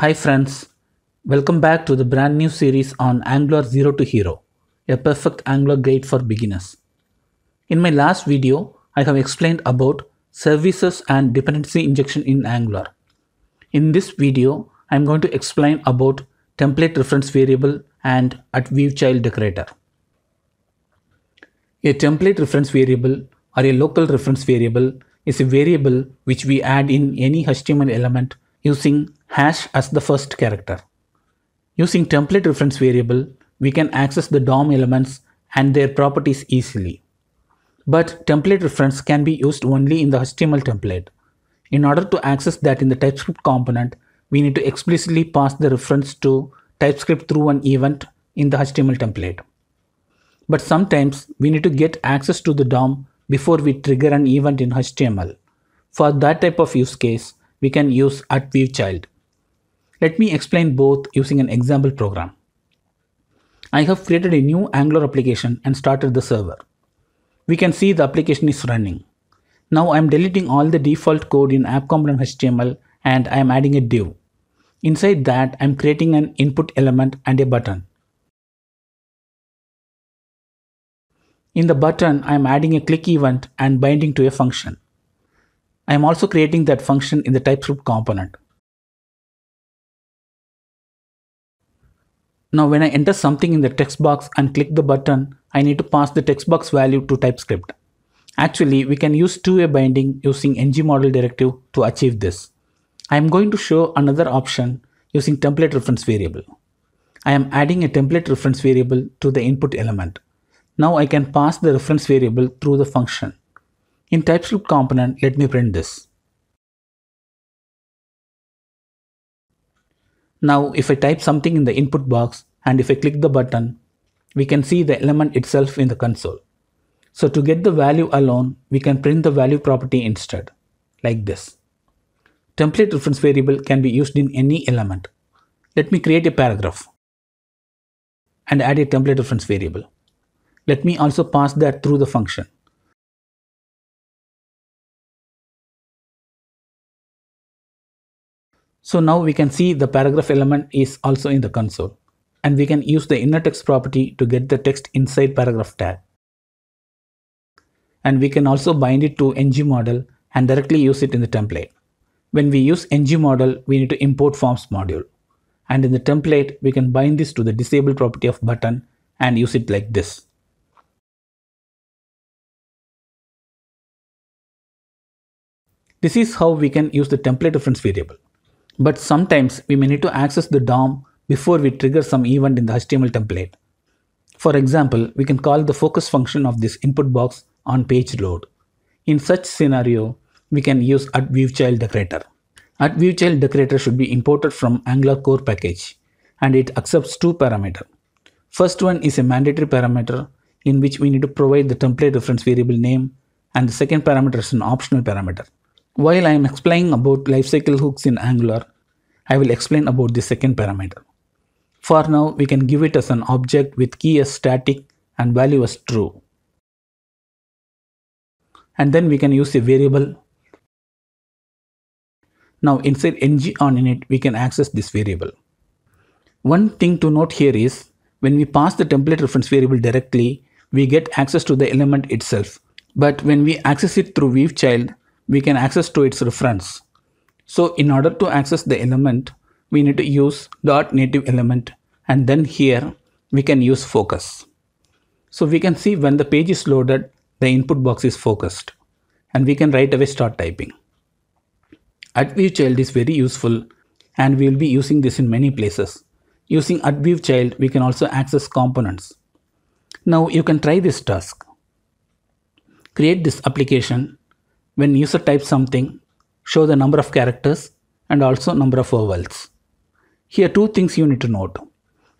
Hi friends, welcome back to the brand new series on Angular 0 to Hero, a perfect Angular guide for beginners. In my last video, I have explained about services and dependency injection in Angular. In this video, I am going to explain about template reference variable and at view child decorator. A template reference variable or a local reference variable is a variable which we add in any HTML element using hash as the first character. Using template reference variable, we can access the DOM elements and their properties easily. But template reference can be used only in the HTML template. In order to access that in the TypeScript component, we need to explicitly pass the reference to TypeScript through an event in the HTML template. But sometimes we need to get access to the DOM before we trigger an event in HTML. For that type of use case, we can use at view child. Let me explain both using an example program. I have created a new Angular application and started the server. We can see the application is running. Now I am deleting all the default code in app component HTML and I am adding a div. Inside that I am creating an input element and a button. In the button I am adding a click event and binding to a function. I am also creating that function in the TypeScript component. Now when I enter something in the text box and click the button, I need to pass the text box value to TypeScript. Actually, we can use two-way binding using ngModel directive to achieve this. I am going to show another option using template reference variable. I am adding a template reference variable to the input element. Now I can pass the reference variable through the function. In TypeScript component, let me print this. Now if I type something in the input box and if I click the button, we can see the element itself in the console. So to get the value alone, we can print the value property instead, like this. Template reference variable can be used in any element. Let me create a paragraph and add a template reference variable. Let me also pass that through the function. So now we can see the paragraph element is also in the console and we can use the inner text property to get the text inside paragraph tag. And we can also bind it to ng model and directly use it in the template. When we use ng model, we need to import forms module. And in the template, we can bind this to the disabled property of button and use it like this. This is how we can use the template reference variable. But sometimes we may need to access the DOM before we trigger some event in the HTML template. For example, we can call the focus function of this input box on page load. In such scenario, we can use at viewchild decorator. At viewchild decorator should be imported from Angular core package and it accepts two parameter. First one is a mandatory parameter in which we need to provide the template reference variable name and the second parameter is an optional parameter. While I am explaining about life cycle hooks in Angular, I will explain about the second parameter. For now, we can give it as an object with key as static and value as true. And then we can use a variable. Now inside ng on init, we can access this variable. One thing to note here is, when we pass the template reference variable directly, we get access to the element itself. But when we access it through weave child, we can access to its reference. So in order to access the element, we need to use dot native element and then here we can use focus. So we can see when the page is loaded, the input box is focused and we can right away start typing. At child is very useful and we will be using this in many places. Using at child, we can also access components. Now you can try this task. Create this application when user types something, show the number of characters and also number of vowels. Here two things you need to note.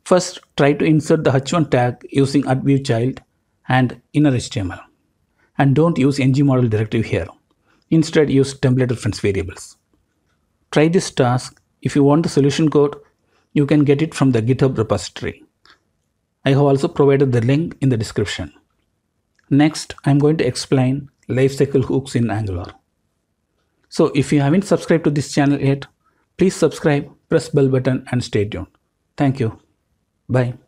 First, try to insert the h1 tag using at view child and inner HTML. And don't use ngModel directive here. Instead, use template reference variables. Try this task. If you want the solution code, you can get it from the GitHub repository. I have also provided the link in the description. Next, I am going to explain lifecycle hooks in Angular. So if you haven't subscribed to this channel yet, please subscribe, press bell button and stay tuned. Thank you. Bye.